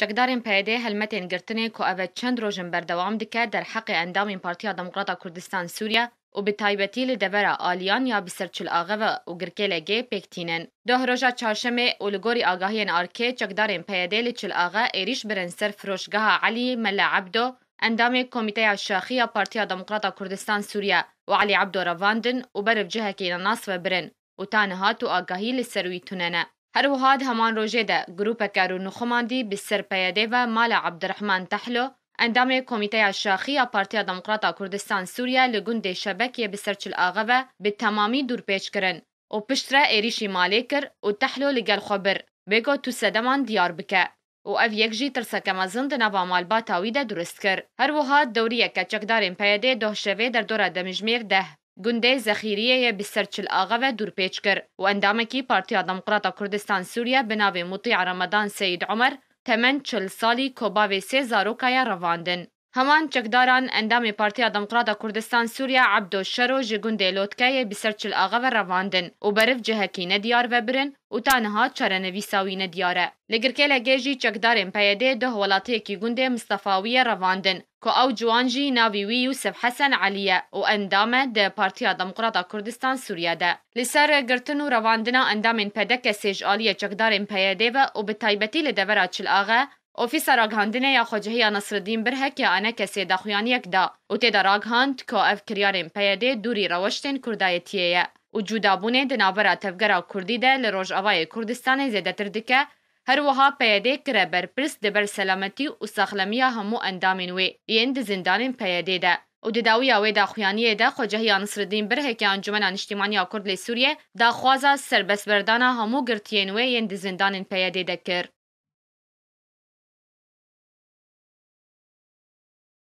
چکدارین پیاده هلمتین گرتنه کو اوه چند رو جنبر دوام دکه در حق اندامین پارتیا دموقراتا کردستان سوریا و به تایبتی لدوره آلیان یا بسر آغه و گرکه لگه پکتینن. ده روژا چارشمه و لگوری آگاهی آرکه چکدارین پیاده لچل آغه ایریش برن سر فروشگاه علی ملا عبدو اندام کمیته شاخی پارتیا دموقراتا کردستان سوریا و علی عبدو رواندن و برف جهه که ناس برن و تانهات و آگاهی لسروی تونه. Her wiha di heman rojê de grûpeke Rûnixuman dî bi serpeyedê ve mala Ebdîrehman Tehlo endamê Komîteya Şaxî ya Partiya Demokrata Kurdistan Sûriye li gundê şebekiyê bi ser çilage ve bi temamî dûrpêç kirin û pişt re êrişî malê kir û Tehlo li gel xwe bir bêgo tu sedeman diyar bike. û ev yek jî tirseke mezin di nava malbata wî de durist kir. Her wiha dewriyeke çekdarên peyedê doh şevê derdora Demîjmêr deh Gundê Zexîriyeyê bi serçil'axa ve dûrpêç kir û endamekî Partiya Demokrata Kurdistan Sûriye bi navê Mutiya Remedan Seyid Umer temen çil salî kobavê sê zarokaya revandin. هەمان چەکداران ئەندامی پارتیا دموقراتە کوردستان سووریا عبدۆ شەرۆ ji gundê lotکeyê bi ser çil axa ve revandin û beriv cihekî nediyar ve birin û taniha çarenivîsa wî nediyar e. Li girkelekê jî çekdarên peyedê di welatiyekî gundê Mistefawiye revandin ku ew ciwan jî navî wî Yûsef Hesen Aliye û endame di Partiya Demokrata Kurdistan Sûriye de. Li ser girtin û revandina endamên pedeke sêj aliye çekdarên peyedê ve û bi taybetî li devera çil axe Ofîsa Raghandinê ya Xwecihî ya Nesreddîn Birhek ya Enekesê daxuyaniyek da û tê de raghand ku ev kiryarên peyedê dûrî reweştên Kurdayetiyê ye û cûdabûnê di navbera tevgera Kurdî de li Rojavayê Kurdistanê zêdetir dike her wiha peyedê kire berpirs di ber selametî û saxlemiya hemû endamên wê yên di zindanên peyedê de û di dawiya wê daxuyaniyê de Xwecehiya Nisreddîn Birhek ya Encumena Niştimaniya Kurd lê Sûriyê daxwaza serbestberdana hemû girtiyên wê yên di zindanên peyedê de kir.